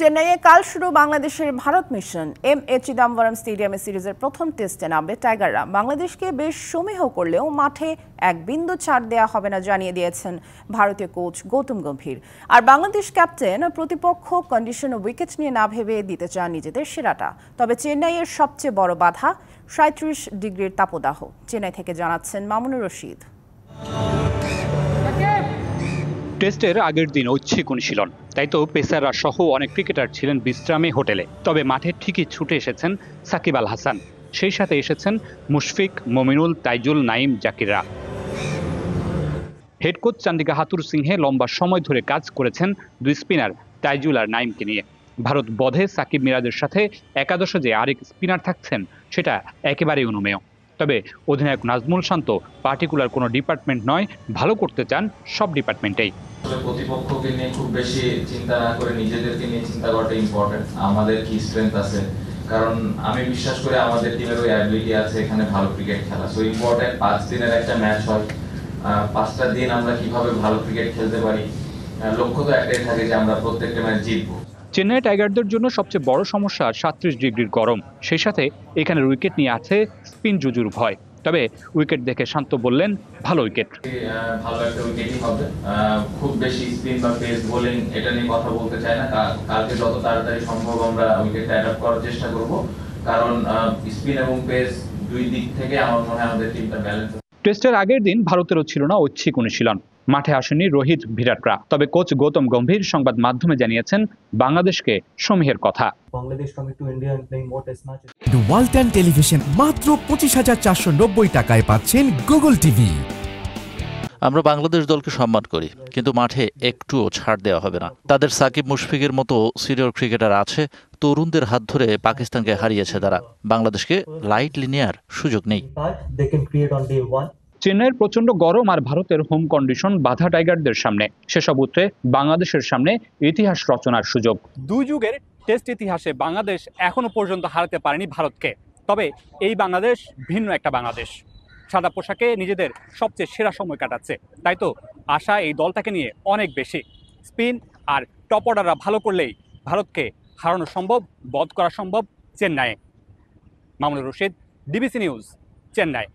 চেন্নাইয়ে কাল শুরু বাংলাদেশের Bharat mission M A Chidambaram স্টেডিয়ামে সিরিজের প্রথম টেস্টে নামবে টাইগাররা বাংলাদেশকে বেশ সমীহ করলেও মাঠে এক বিন্দু ছাড় দেয়া হবে না জানিয়ে দিয়েছেন ভারতীয় কোচ গৌতম গম্ভীর আর বাংলাদেশ ক্যাপ্টেন প্রতিপক্ষ কন্ডিশন ও উইকেট নিয়ে না ভেবে দিতে চান নিজেদের সেরাটা তবে চেন্নাইয়ের সবচেয়ে বড় বাধা সাঁত্রিশ ডিগ্রির তাপদাহ চেন্নাই থেকে জানাচ্ছেন মামুনুর রশিদ টেস্টের আগের দিন ঐচ্ছিক অনুশীলন তাই তো পেসাররা সহ অনেক ক্রিকেটার ছিলেন বিশ্রামে হোটেলে তবে মাঠে ঠিকই ছুটে এসেছেন সাকিব আল হাসান সেই সাথে এসেছেন মুশফিক মমিনুল তাইজুল নাইম জাকিররা head coach Chandika Hathurusingha লম্বা সময় ধরে কাজ করেছেন দুই স্পিনার তাইজুল আর নাইমকে নিয়ে ভারত বধে সাকিব মিরাজের সাথে একাদশে যে আরেক স্পিনার থাকছেন সেটা একেবারেই অনুমেয় তবে অধিনায়ক নাজমুল শান্ত পার্টিকুলার কোনো ডিপার্টমেন্ট নয় ভালো করতে চান সব ডিপার্টমেন্টেই প্রতিপক্ষকে নিয়ে খুব বেশি চিন্তা না করে নিজেদেরকে নিয়ে চিন্তা করাটা ইম্পর্টেন্ট আমাদের কি স্ট্রেংথ আছে কারণ আমি বিশ্বাস করি আমাদের টিমের ওই অ্যাবিলিটি আছে এখানে ভালো ক্রিকেট খেলা সো ইম্পর্টেন্ট পাঁচ দিনের একটা ম্যাচ হয় পাঁচটা দিন আমরা কিভাবে ভালো ক্রিকেট খেলতে পারি লক্ষ্য তো একটাই থাকে যে আমরা প্রত্যেকটা ম্যাচ জিতবো চেন্নাই টাইগারদের জন্য সবচেয়ে বড় সমস্যা সাত্রিশ ডিগ্রির গরম সেই সাথে এখানে উইকেট নিয়ে আছে স্পিন জুজুর ভয় তবে উইকেট দেখে শান্ত বললেন ভালো উইকেট ভালো একটা উইকেটই হবে খুব বেশি স্পিন বা পেস বোলিং এটা নিয়ে কথা বলতে চাই না কালকে যত তাড়াতাড়ি সম্ভব আমরা উইকেটটা অ্যাডাপ্ট করার চেষ্টা করব কারণ স্পিন এবং পেস দুই দিক থেকে আমার মনে হয় আমাদের টিমটা ব্যালেন্স টেস্টের আগের দিন ভারতেরও ছিল না ঐচ্ছিক অনুশীলন মাঠে আসেনি রোহিত ভিরাটরা তবে কোচ গৌতম গম্ভীর সংবাদ মাধ্যমে জানিয়েছেন বাংলাদেশকে সমীহের কথা ওয়ালটন টেলিভিশন মাত্র পঁচিশ হাজার চারশো নব্বই টাকায় পাচ্ছেন গুগল টিভি আমরা বাংলাদেশ দলকে সম্মান করি কিন্তু মাঠে একটুও ছাড় দেওয়া হবে না তাদের সাকিব মুশফিকের মতো সিনিয়র ক্রিকেটার আছে তরুণদের হাত ধরে পাকিস্তানকে হারিয়েছে তারা বাংলাদেশকে লাইটলি নেয়ার সুযোগ নেই চেন্নাইয়ের প্রচণ্ড গরম আর ভারতের হোম কন্ডিশন বাধা টাইগারদের সামনে সেসব উত্তরে বাংলাদেশের সামনে ইতিহাস রচনার সুযোগ দুই যুগের টেস্ট ইতিহাসে বাংলাদেশ এখনো পর্যন্ত হারাতে পারেনি ভারতকে তবে এই বাংলাদেশ ভিন্ন একটা বাংলাদেশ সাদা পোশাকে নিজেদের সবচেয়ে সেরা সময় কাটাচ্ছে তাই তো আশা এই দলটাকে নিয়ে অনেক বেশি স্পিন আর টপ অর্ডাররা ভালো করলেই ভারতকে হারানো সম্ভব বধ করা সম্ভব চেন্নাইয়ে মামুনুর রশিদ ডিবিসি নিউজ চেন্নাই